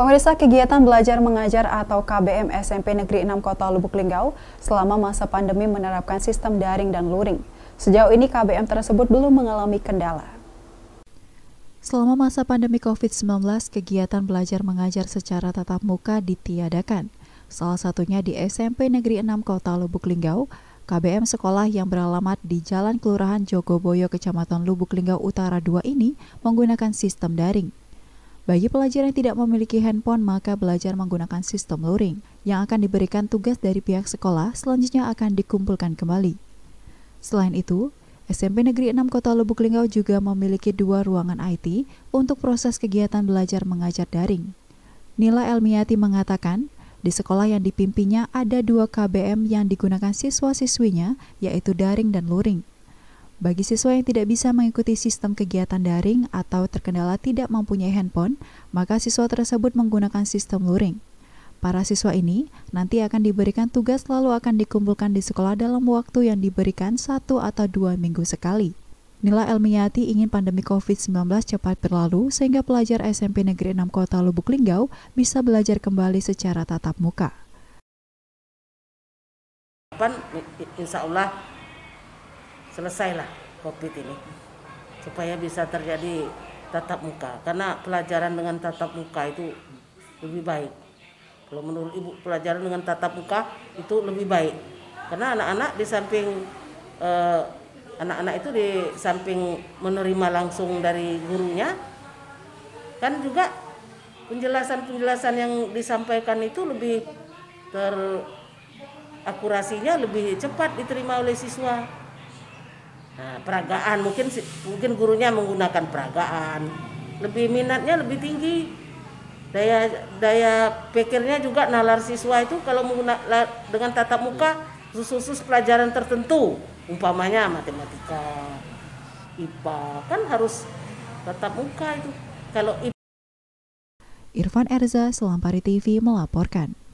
Pemirsa kegiatan belajar mengajar atau KBM SMP Negeri 6 Kota Lubuk Linggau selama masa pandemi menerapkan sistem daring dan luring. Sejauh ini KBM tersebut belum mengalami kendala. Selama masa pandemi COVID-19, kegiatan belajar mengajar secara tatap muka ditiadakan. Salah satunya di SMP Negeri 6 Kota Lubuk Linggau, KBM sekolah yang beralamat di Jalan Kelurahan Jogoboyo, Kecamatan Lubuk Linggau Utara 2 ini menggunakan sistem daring. Bagi pelajar yang tidak memiliki handphone, maka belajar menggunakan sistem luring yang akan diberikan tugas dari pihak sekolah selanjutnya akan dikumpulkan kembali. Selain itu, SMP Negeri 6 Kota Lubuk Linggau juga memiliki dua ruangan IT untuk proses kegiatan belajar mengajar daring. Nila Elmiati mengatakan, di sekolah yang dipimpinnya ada dua KBM yang digunakan siswa-siswinya, yaitu daring dan luring. Bagi siswa yang tidak bisa mengikuti sistem kegiatan daring atau terkendala tidak mempunyai handphone, maka siswa tersebut menggunakan sistem luring. Para siswa ini nanti akan diberikan tugas lalu akan dikumpulkan di sekolah dalam waktu yang diberikan satu atau dua minggu sekali. Nila Elmiati ingin pandemi COVID-19 cepat berlalu sehingga pelajar SMP Negeri 6 Kota Lubuk Linggau bisa belajar kembali secara tatap muka. Insya Allah selesailah COVID ini supaya bisa terjadi tatap muka karena pelajaran dengan tatap muka itu lebih baik kalau menurut ibu pelajaran dengan tatap muka itu lebih baik karena anak-anak di samping anak eh, anak-anak itu di samping menerima langsung dari gurunya kan juga penjelasan-penjelasan yang disampaikan itu lebih terakurasinya lebih cepat diterima oleh siswa Nah, peragaan mungkin mungkin gurunya menggunakan peragaan. Lebih minatnya lebih tinggi. Daya daya pikirnya juga nalar siswa itu kalau menggunakan dengan tatap muka khusus pelajaran tertentu, umpamanya matematika, IPA, kan harus tatap muka itu. Kalau Irfan Erza, Selampari TV melaporkan.